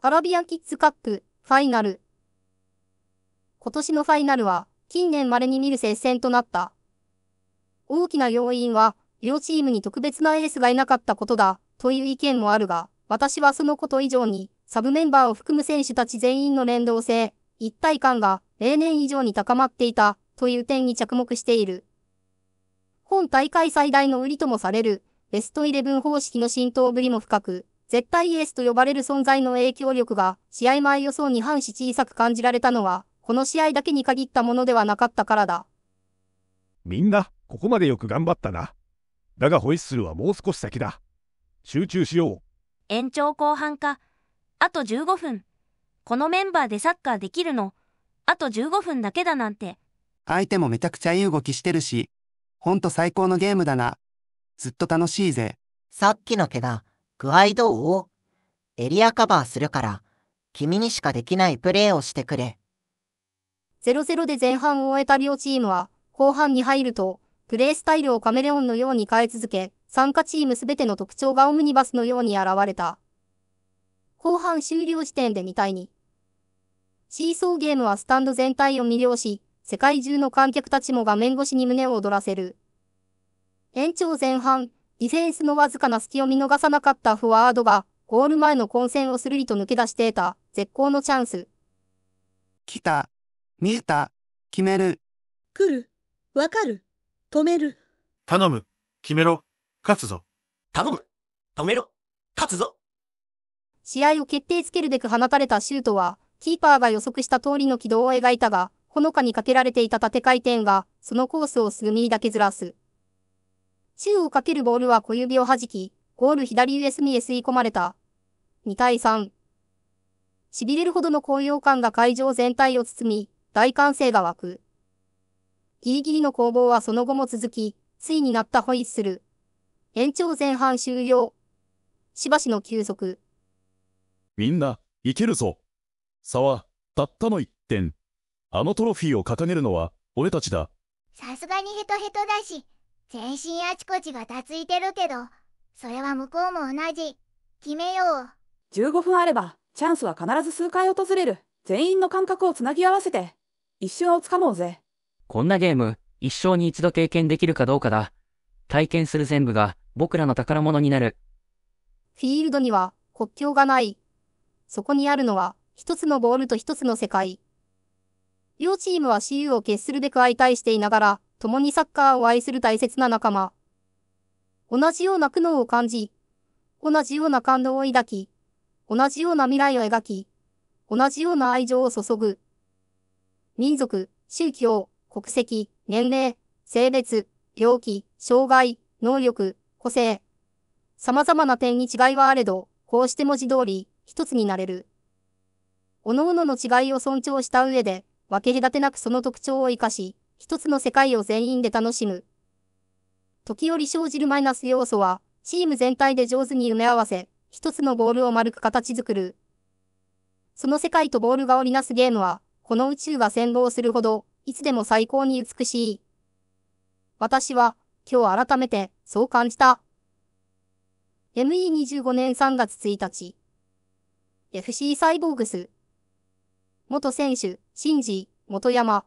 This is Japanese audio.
アラビアキッズカップ、ファイナル。今年のファイナルは、近年稀に見る接戦となった。大きな要因は、両チームに特別なエースがいなかったことだ、という意見もあるが、私はそのこと以上に、サブメンバーを含む選手たち全員の連動性、一体感が例年以上に高まっていたという点に着目している。本大会最大の売りともされるベストイレブン方式の浸透ぶりも深く、絶対エースと呼ばれる存在の影響力が、試合前予想に反し小さく感じられたのは、この試合だけに限ったものではなかったからだ。みんな、ここまでよく頑張ったな。だがホイッスルはもう少し先だ。集中しよう。延長後半か。あと15分。このメンバーでサッカーできるの、あと15分だけだなんて。相手もめちゃくちゃいい動きしてるし、ほんと最高のゲームだな。ずっと楽しいぜ。さっきの怪我、具合どうエリアカバーするから、君にしかできないプレーをしてくれ。0-0で前半を終えた両チームは、後半に入ると、プレースタイルをカメレオンのように変え続け、参加チームすべての特徴がオムニバスのように現れた。後半終了時点で2対2。シーソーゲームはスタンド全体を魅了し、世界中の観客たちも画面越しに胸を躍らせる。延長前半、ディフェンスのわずかな隙を見逃さなかったフォワードが、ゴール前の混戦をするりと抜け出していた、絶好のチャンス。来た。見えた。決める。来る。わかる。止める。頼む。決めろ。勝つぞ。頼む。止めろ。勝つぞ。試合を決定つけるべく放たれたシュートは、キーパーが予測した通りの軌道を描いたが、ほのかにかけられていた縦回転が、そのコースを数ミリだけずらす。宙をかけるボールは小指を弾き、ゴール左上隅へ吸い込まれた。2対3。痺れるほどの高揚感が会場全体を包み、大歓声が湧く。ギリギリの攻防はその後も続き、ついになったホイッスル。延長前半終了。しばしの休息。みんな、いけるぞ。差は、たったの1点。あのトロフィーを掲げるのは、俺たちだ。さすがにヘトヘトだし、全身あちこちがたついてるけどそれは向こうも同じ決めよう15分あればチャンスは必ず数回訪れる全員の感覚をつなぎ合わせて一瞬をつかもうぜこんなゲーム一生に一度経験できるかどうかだ体験する全部が僕らの宝物になるフィールドには国境がないそこにあるのは一つのボールと一つの世界両チームは CU を決するべく相対していながら共にサッカーを愛する大切な仲間。同じような苦悩を感じ、同じような感動を抱き、同じような未来を描き、同じような愛情を注ぐ。民族、宗教、国籍、年齢、性別、病気、障害、能力、個性。様々な点に違いはあれど、こうして文字通り、一つになれる。各々の違いを尊重した上で、分け隔てなくその特徴を活かし、一つの世界を全員で楽しむ。時折生じるマイナス要素は、チーム全体で上手に埋め合わせ、一つのボールを丸く形作る。その世界とボールが織りなすゲームは、この宇宙が先導するほど、いつでも最高に美しい。私は、今日改めて、そう感じた。ME25 年3月1日。FC サイボーグス。元選手、シンジ、元山。